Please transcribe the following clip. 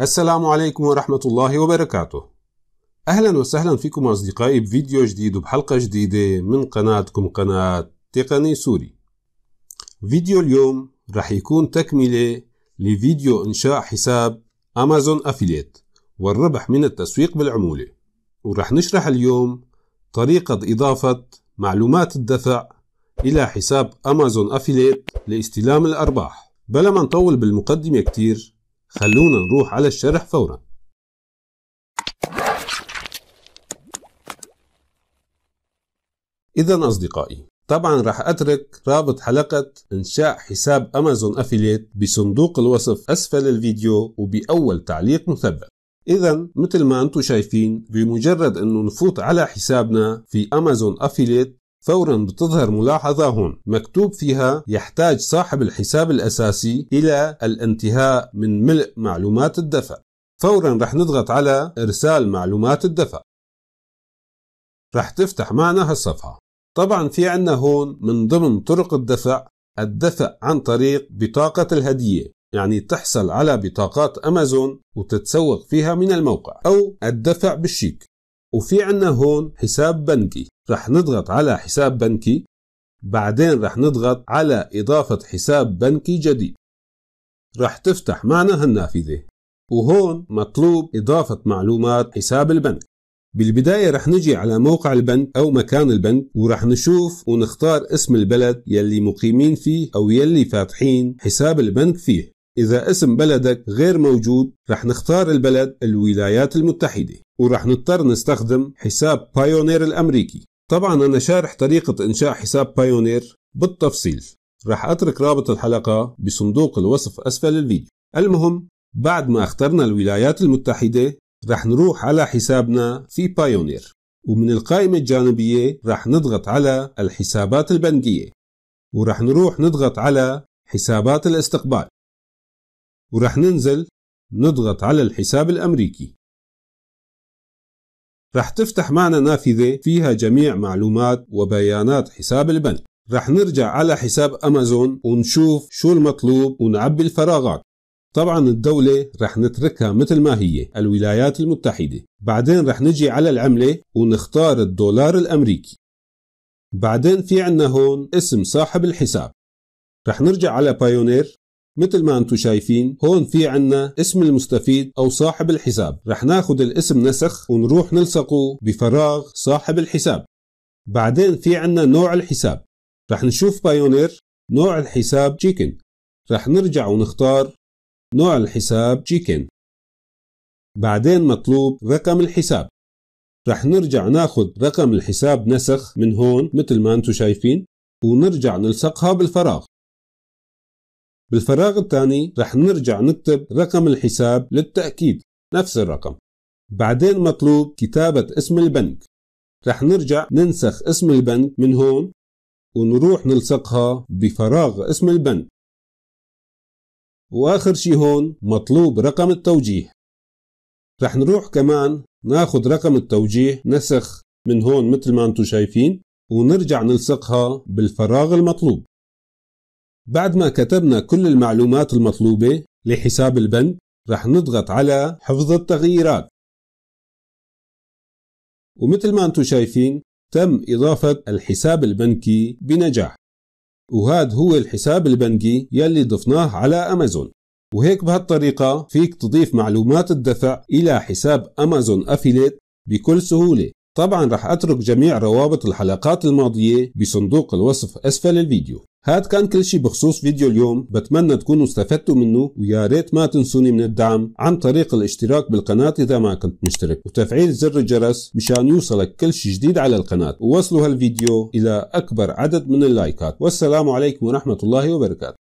السلام عليكم ورحمة الله وبركاته أهلا وسهلا فيكم أصدقائي بفيديو جديد وبحلقة جديدة من قناتكم قناة تقني سوري فيديو اليوم رح يكون تكملة لفيديو إنشاء حساب أمازون أفيليت والربح من التسويق بالعمولة ورح نشرح اليوم طريقة إضافة معلومات الدفع إلى حساب أمازون أفيليت لاستلام الأرباح بلا ما نطول بالمقدمة كتير خلونا نروح على الشرح فورا إذا أصدقائي طبعا راح أترك رابط حلقة إنشاء حساب أمازون أفيليت بصندوق الوصف أسفل الفيديو وبأول تعليق مثبت إذا مثل ما أنتم شايفين بمجرد أنه نفوت على حسابنا في أمازون أفيليت فورا بتظهر ملاحظة هون مكتوب فيها يحتاج صاحب الحساب الأساسي إلى الانتهاء من ملء معلومات الدفع فورا رح نضغط على إرسال معلومات الدفع رح تفتح معنا هالصفحة طبعا في عنا هون من ضمن طرق الدفع الدفع عن طريق بطاقة الهدية يعني تحصل على بطاقات أمازون وتتسوق فيها من الموقع أو الدفع بالشيك وفي عنا هون حساب بنكي رح نضغط على حساب بنكي بعدين رح نضغط على إضافة حساب بنكي جديد رح تفتح معنا هالنافذة وهون مطلوب إضافة معلومات حساب البنك بالبداية رح نجي على موقع البنك أو مكان البنك ورح نشوف ونختار اسم البلد يلي مقيمين فيه أو يلي فاتحين حساب البنك فيه إذا اسم بلدك غير موجود رح نختار البلد الولايات المتحدة ورح نضطر نستخدم حساب بايونير الأمريكي طبعا أنا شارح طريقة إنشاء حساب بايونير بالتفصيل رح أترك رابط الحلقة بصندوق الوصف أسفل الفيديو المهم بعد ما اخترنا الولايات المتحدة رح نروح على حسابنا في بايونير ومن القائمة الجانبية رح نضغط على الحسابات البنكية ورح نروح نضغط على حسابات الاستقبال ورح ننزل نضغط على الحساب الأمريكي راح تفتح معنا نافذة فيها جميع معلومات وبيانات حساب البنك راح نرجع على حساب أمازون ونشوف شو المطلوب ونعبي الفراغات طبعا الدولة رح نتركها مثل ما هي الولايات المتحدة بعدين رح نجي على العملة ونختار الدولار الأمريكي بعدين في عنا هون اسم صاحب الحساب رح نرجع على بايونير مثل ما انتم شايفين هون في عنا اسم المستفيد او صاحب الحساب رح ناخد الاسم نسخ ونروح نلصقه بفراغ صاحب الحساب بعدين في عنا نوع الحساب رح نشوف بايونير نوع الحساب جيكن رح نرجع ونختار نوع الحساب جيكن بعدين مطلوب رقم الحساب رح نرجع ناخد رقم الحساب نسخ من هون مثل ما انتم شايفين ونرجع نلصقها بالفراغ بالفراغ الثاني رح نرجع نكتب رقم الحساب للتأكيد نفس الرقم بعدين مطلوب كتابة اسم البنك رح نرجع ننسخ اسم البنك من هون ونروح نلصقها بفراغ اسم البنك وآخر شي هون مطلوب رقم التوجيه رح نروح كمان ناخد رقم التوجيه نسخ من هون مثل ما انتو شايفين ونرجع نلصقها بالفراغ المطلوب بعد ما كتبنا كل المعلومات المطلوبة لحساب البند رح نضغط على حفظ التغييرات ومثل ما انتم شايفين تم إضافة الحساب البنكي بنجاح وهذا هو الحساب البنكي يلي ضفناه على أمازون وهيك بهالطريقة فيك تضيف معلومات الدفع إلى حساب أمازون أفيليت بكل سهولة طبعا رح أترك جميع روابط الحلقات الماضية بصندوق الوصف أسفل الفيديو هاد كان كل شي بخصوص فيديو اليوم بتمنى تكونوا استفدتوا منه ويا ريت ما تنسوني من الدعم عن طريق الاشتراك بالقناة إذا ما كنت مشترك وتفعيل زر الجرس مشان يوصلك كل شي جديد على القناة ووصلوا هالفيديو إلى أكبر عدد من اللايكات والسلام عليكم ورحمة الله وبركاته